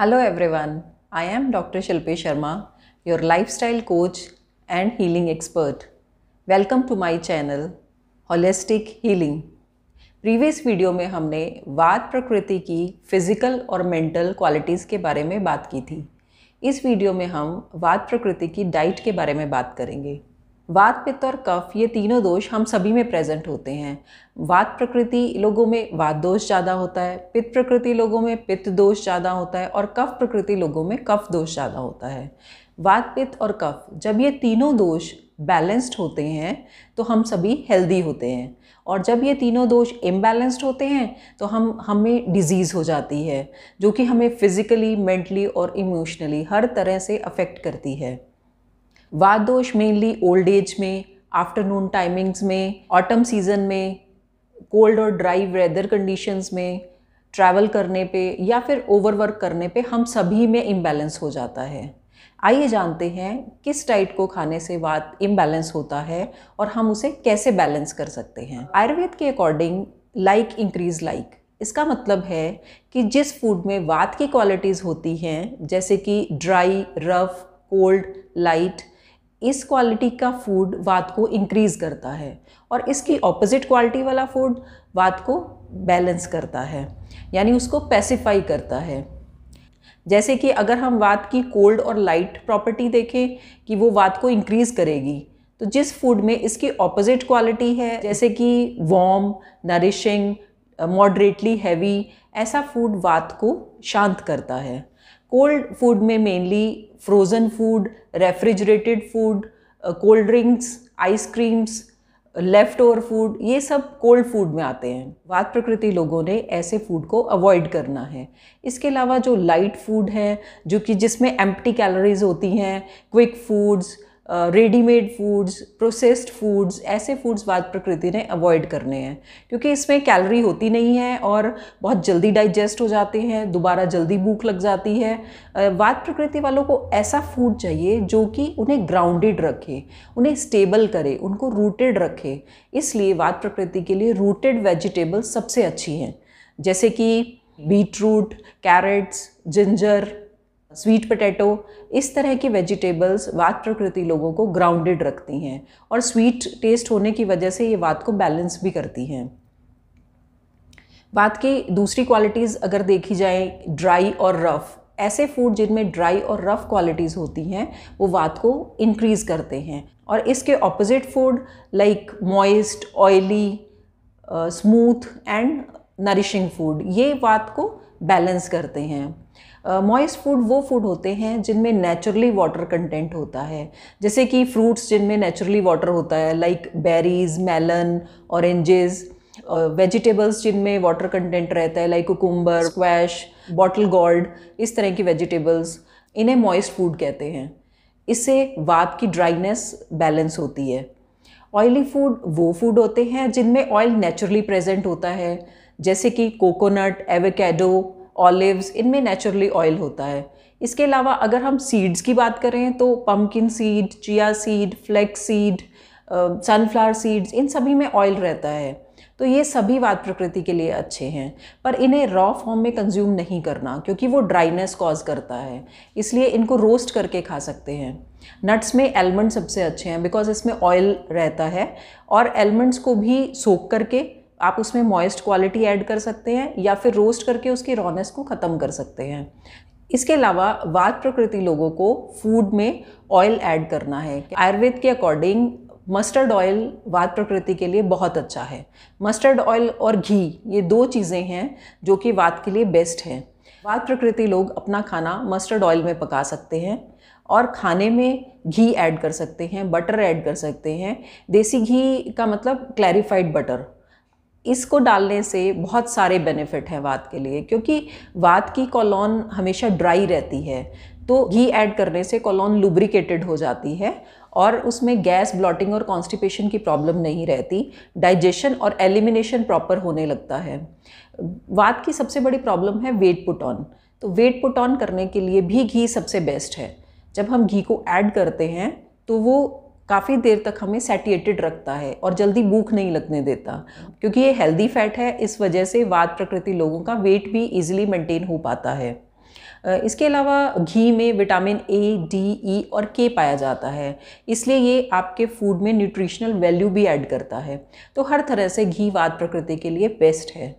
Hello everyone I am doctor Shilpi Sharma your lifestyle coach and healing expert welcome to my channel holistic healing previous video में हमने वाद प्रकृति की physical और mental qualities के बारे में बात की थी इस वीडियो में हम वाद प्रकृति की डाइट के बारे में बात करेंगे वात पित्त और कफ ये तीनों दोष हम सभी में प्रेजेंट होते हैं वात प्रकृति लोगों में वात दोष ज़्यादा होता है पित्त प्रकृति लोगों में पित्त दोष ज़्यादा होता है और कफ प्रकृति लोगों में कफ दोष ज़्यादा होता है वात पित्त और कफ जब ये तीनों दोष बैलेंस्ड होते हैं तो हम सभी हेल्दी होते हैं और जब ये तीनों दोष इम्बैलेंस्ड होते हैं तो हम हमें डिजीज़ हो जाती है जो कि हमें फिज़िकली मेंटली और इमोशनली हर तरह से अफेक्ट करती है vata dosha mainly old age में आफ्टरनून टाइमिंग्स में ऑटम सीज़न में कोल्ड और ड्राई वेदर कंडीशंस में ट्रैवल करने पे या फिर ओवरवर्क करने पे हम सभी में इम्बैलेंस हो जाता है आइए जानते हैं किस डाइट को खाने से वात इम्बैलेंस होता है और हम उसे कैसे बैलेंस कर सकते हैं आयुर्वेद के अकॉर्डिंग लाइक इंक्रीज लाइक इसका मतलब है कि जिस फूड में वात की क्वालिटीज़ होती हैं जैसे कि ड्राई रफ कोल्ड लाइट इस क्वालिटी का फूड वात को इंक्रीज़ करता है और इसकी ऑपोजिट क्वालिटी वाला फूड वात को बैलेंस करता है यानी उसको पैसिफाई करता है जैसे कि अगर हम वात की कोल्ड और लाइट प्रॉपर्टी देखें कि वो वात को इंक्रीज़ करेगी तो जिस फूड में इसकी ऑपोजिट क्वालिटी है जैसे कि वॉम नरिशिंग मॉडरेटली हैवी ऐसा फूड वात को शांत करता है कोल्ड फूड में mainly frozen food refrigerated food cold drinks ice creams left over food ये सब कोल्ड फूड में आते हैं वात प्रकृति लोगों ने ऐसे फूड को अवॉइड करना है इसके अलावा जो लाइट फूड है जो कि जिसमें एम्प्टी कैलोरीज होती हैं quick foods readymade foods processed foods ऐसे फूड्स बाद प्रकृति ने अवॉइड करने हैं क्योंकि इसमें कैलोरी होती नहीं है और बहुत जल्दी डाइजेस्ट हो जाते हैं दोबारा जल्दी भूख लग जाती है वाद प्रकृति वालों को ऐसा फूड चाहिए जो कि उन्हें ग्राउंडेड रखे उन्हें स्टेबल करे उनको रूटेड रखे इसलिए वाद प्रकृति के लिए रूटेड वेजिटेबल्स सबसे अच्छी हैं जैसे कि beet root carrots ginger sweet potato इस तरह की वेजिटेबल्स वात प्रकृति लोगों को ग्राउंडेड रखती हैं और स्वीट टेस्ट होने की वजह से ये वात को बैलेंस भी करती हैं वात की दूसरी क्वालिटीज़ अगर देखी जाए ड्राई और रफ़ ऐसे फूड जिनमें ड्राई और रफ़ क्वालिटीज़ होती हैं वो वात को इंक्रीज़ करते हैं और इसके opposite food like moist oily smooth and nourishing food ये वात को बैलेंस करते हैं मॉइस्ट फूड वो फूड होते हैं जिनमें नेचुरली वाटर कंटेंट होता है जैसे कि फ्रूट्स जिनमें नेचुरली वाटर होता है like berries melon oranges vegetables जिनमें वाटर कंटेंट रहता है like cucumber squash bottle gourd इस तरह की वेजिटेबल्स इन्हें मॉइस्ट फूड कहते हैं इससे वाप की ड्राइनेस बैलेंस होती है ऑयली फूड वो फूड होते हैं जिनमें ऑयल नेचुरली प्रेजेंट होता है जैसे कि कोकोनट एवोकेडो ऑलिव्स इनमें नेचुरली ऑयल होता है इसके अलावा अगर हम सीड्स की बात करें तो pumpkin seed chia seed flax seed sunflower seeds इन सभी में ऑयल रहता है तो ये सभी बात प्रकृति के लिए अच्छे हैं पर इन्हें रॉ फॉर्म में कंज्यूम नहीं करना क्योंकि वो ड्राइनेस कॉज करता है इसलिए इनको रोस्ट करके खा सकते हैं नट्स में एलमंड सबसे अच्छे हैं बिकॉज इसमें ऑयल रहता है और एलमंड्स को भी सोख करके आप उसमें मॉइस्ट क्वालिटी ऐड कर सकते हैं या फिर रोस्ट करके उसकी रॉनेस को ख़त्म कर सकते हैं इसके अलावा वात प्रकृति लोगों को फूड में ऑयल ऐड करना है आयुर्वेद के अकॉर्डिंग मस्टर्ड ऑयल वात प्रकृति के लिए बहुत अच्छा है मस्टर्ड ऑयल और घी ये दो चीज़ें हैं जो कि वात के लिए बेस्ट हैं वात प्रकृति लोग अपना खाना मस्टर्ड ऑयल में पका सकते हैं और खाने में घी ऐड कर सकते हैं बटर ऐड कर सकते हैं देसी घी का मतलब क्लैरिफाइड बटर इसको डालने से बहुत सारे बेनिफिट हैं वात के लिए क्योंकि वात की कॉलोन हमेशा ड्राई रहती है तो घी ऐड करने से कॉलोन लुब्रिकेटेड हो जाती है और उसमें गैस ब्लॉटिंग और कॉन्स्टिपेशन की प्रॉब्लम नहीं रहती डाइजेशन और एलिमिनेशन प्रॉपर होने लगता है वात की सबसे बड़ी प्रॉब्लम है वेट पुट ऑन तो वेट पुट ऑन करने के लिए भी घी सबसे बेस्ट है जब हम घी को ऐड करते हैं तो वो काफ़ी देर तक हमें सेटिएटेड रखता है और जल्दी भूख नहीं लगने देता क्योंकि ये हेल्दी फैट है इस वजह से वाद प्रकृति लोगों का वेट भी इजीली मेंटेन हो पाता है इसके अलावा घी में विटामिन ए डी ई और के पाया जाता है इसलिए ये आपके फूड में न्यूट्रिशनल वैल्यू भी ऐड करता है तो हर तरह से घी वाद प्रकृति के लिए बेस्ट है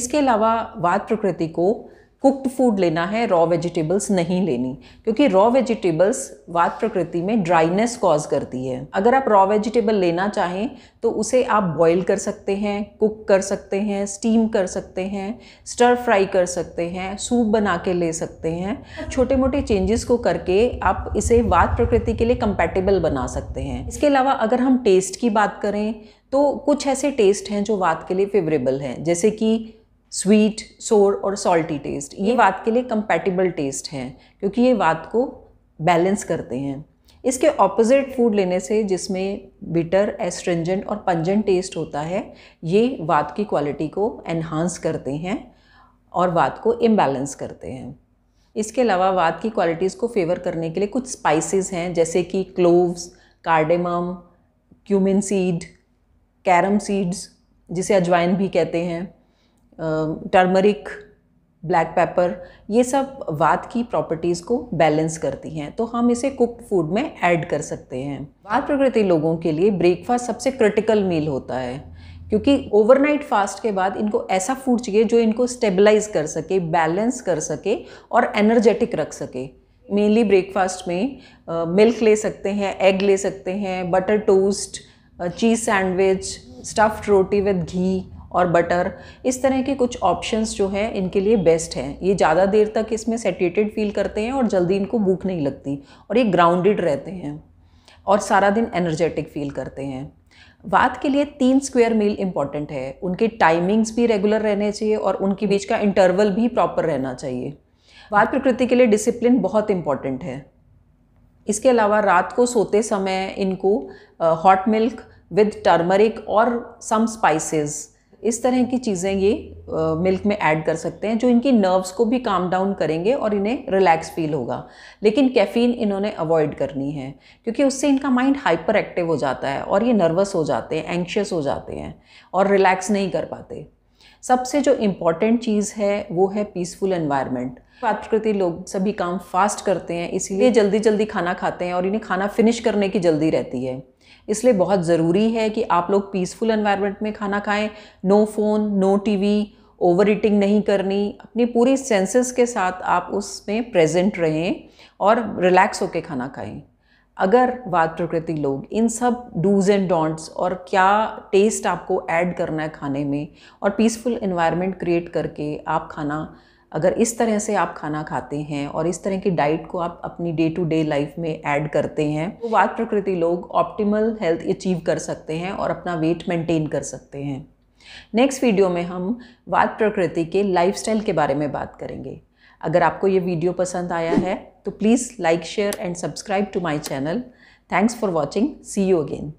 इसके अलावा वाद प्रकृति को कुक्ड फूड लेना है रॉ वेजिटेबल्स नहीं लेनी क्योंकि रॉ वेजिटेबल्स वात प्रकृति में ड्राइनेस कॉज करती है अगर आप रॉ वेजिटेबल लेना चाहें तो उसे आप बॉईल कर सकते हैं कुक कर सकते हैं स्टीम कर सकते हैं स्टर फ्राई कर सकते हैं सूप बना के ले सकते हैं छोटे मोटे चेंजेस को करके आप इसे वात प्रकृति के लिए कंपेटेबल बना सकते हैं इसके अलावा अगर हम टेस्ट की बात करें तो कुछ ऐसे टेस्ट हैं जो वात के लिए फेवरेबल हैं जैसे कि स्वीट सोर और सॉल्टी टेस्ट ये वात हम्म। के लिए कंपेटिबल टेस्ट हैं क्योंकि ये वात को बैलेंस करते हैं इसके ऑपोजिट फूड लेने से जिसमें बिटर एस्ट्रेंजेंट और पंजेंट टेस्ट होता है ये वात की क्वालिटी को एनहांस करते हैं और वात को इम्बैलेंस करते हैं इसके अलावा वात की क्वालिटीज़ को फेवर करने के लिए कुछ स्पाइसेस हैं जैसे कि cloves cardamom cumin seed carom seeds जिसे अजवाइन भी कहते हैं टर्मरिक ब्लैक पेपर ये सब वात की प्रॉपर्टीज़ को बैलेंस करती हैं तो हम इसे कुक फूड में ऐड कर सकते हैं वात प्रकृति लोगों के लिए ब्रेकफास्ट सबसे क्रिटिकल मील होता है क्योंकि ओवरनाइट फास्ट के बाद इनको ऐसा फूड चाहिए जो इनको स्टेबलाइज कर सके बैलेंस कर सके और एनर्जेटिक रख सके मेनली ब्रेकफास्ट में मिल्क ले सकते हैं एग ले सकते हैं butter toast cheese sandwich stuffed roti with ghee और बटर इस तरह के कुछ ऑप्शंस जो हैं इनके लिए बेस्ट हैं ये ज़्यादा देर तक इसमें सेटेटेड फील करते हैं और जल्दी इनको भूख नहीं लगती और ये ग्राउंडेड रहते हैं और सारा दिन एनर्जेटिक फील करते हैं वात के लिए तीन स्क्वायर मील इम्पॉर्टेंट है उनके टाइमिंग्स भी रेगुलर रहने चाहिए और उनके बीच का इंटरवल भी प्रॉपर रहना चाहिए वात प्रकृति के लिए डिसिप्लिन बहुत इम्पॉर्टेंट है इसके अलावा रात को सोते समय इनको हॉट मिल्क विद टर्मरिक और सम स्पाइसेस इस तरह की चीज़ें ये मिल्क में ऐड कर सकते हैं जो इनकी नर्व्स को भी काम डाउन करेंगे और इन्हें रिलैक्स फील होगा लेकिन कैफ़ीन इन्होंने अवॉइड करनी है क्योंकि उससे इनका माइंड हाइपर एक्टिव हो जाता है और ये नर्वस हो जाते हैं एंक्शियस हो जाते हैं और रिलैक्स नहीं कर पाते सबसे जो इम्पॉर्टेंट चीज़ है वो है पीसफुल एनवायरनमेंट प्राकृति लोग सभी काम फास्ट करते हैं इसीलिए जल्दी जल्दी खाना खाते हैं और इन्हें खाना फिनिश करने की जल्दी रहती है इसलिए बहुत ज़रूरी है कि आप लोग पीसफुल एनवायरनमेंट में खाना खाएं no phone no TV over eating नहीं करनी अपनी पूरी सेंसेस के साथ आप उसमें प्रेजेंट रहें और रिलैक्स होकर खाना खाएं अगर वाद प्रकृति लोग इन सब डूज एंड डोंट्स और क्या टेस्ट आपको ऐड करना है खाने में और पीसफुल इन्वायरमेंट क्रिएट करके आप खाना अगर इस तरह से आप खाना खाते हैं और इस तरह की डाइट को आप अपनी डे टू डे लाइफ में ऐड करते हैं तो वाद प्रकृति लोग ऑप्टिमल हेल्थ अचीव कर सकते हैं और अपना वेट मेंटेन कर सकते हैं नेक्स्ट वीडियो में हम वाद प्रकृति के लाइफस्टाइल के बारे में बात करेंगे अगर आपको ये वीडियो पसंद आया है तो please like share and subscribe to my channel thanks for watching see you again